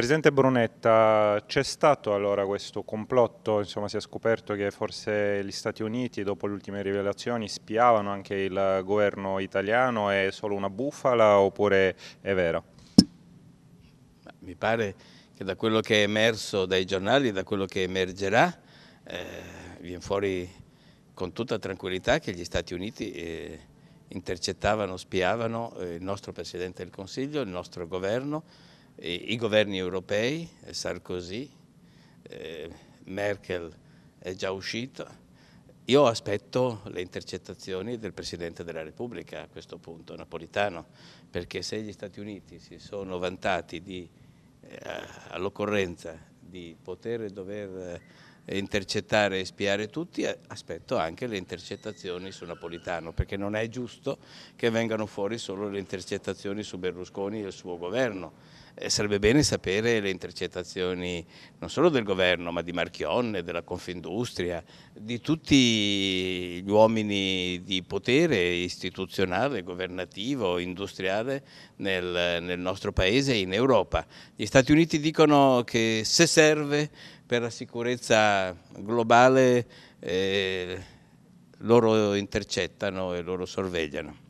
Presidente Brunetta, c'è stato allora questo complotto, insomma si è scoperto che forse gli Stati Uniti dopo le ultime rivelazioni spiavano anche il governo italiano, è solo una bufala oppure è vero? Mi pare che da quello che è emerso dai giornali, da quello che emergerà, eh, viene fuori con tutta tranquillità che gli Stati Uniti... Eh, intercettavano, spiavano eh, il nostro Presidente del Consiglio, il nostro Governo, i governi europei, eh, Sarkozy, eh, Merkel è già uscita. Io aspetto le intercettazioni del Presidente della Repubblica a questo punto, Napolitano, perché se gli Stati Uniti si sono vantati eh, all'occorrenza di poter e dover eh, intercettare e spiare tutti, eh, aspetto anche le intercettazioni su Napolitano, perché non è giusto che vengano fuori solo le intercettazioni su Berlusconi e il suo governo eh, sarebbe bene sapere le intercettazioni non solo del governo ma di Marchionne, della Confindustria, di tutti gli uomini di potere istituzionale, governativo, industriale nel, nel nostro paese e in Europa. Gli Stati Uniti dicono che se serve per la sicurezza globale eh, loro intercettano e loro sorvegliano.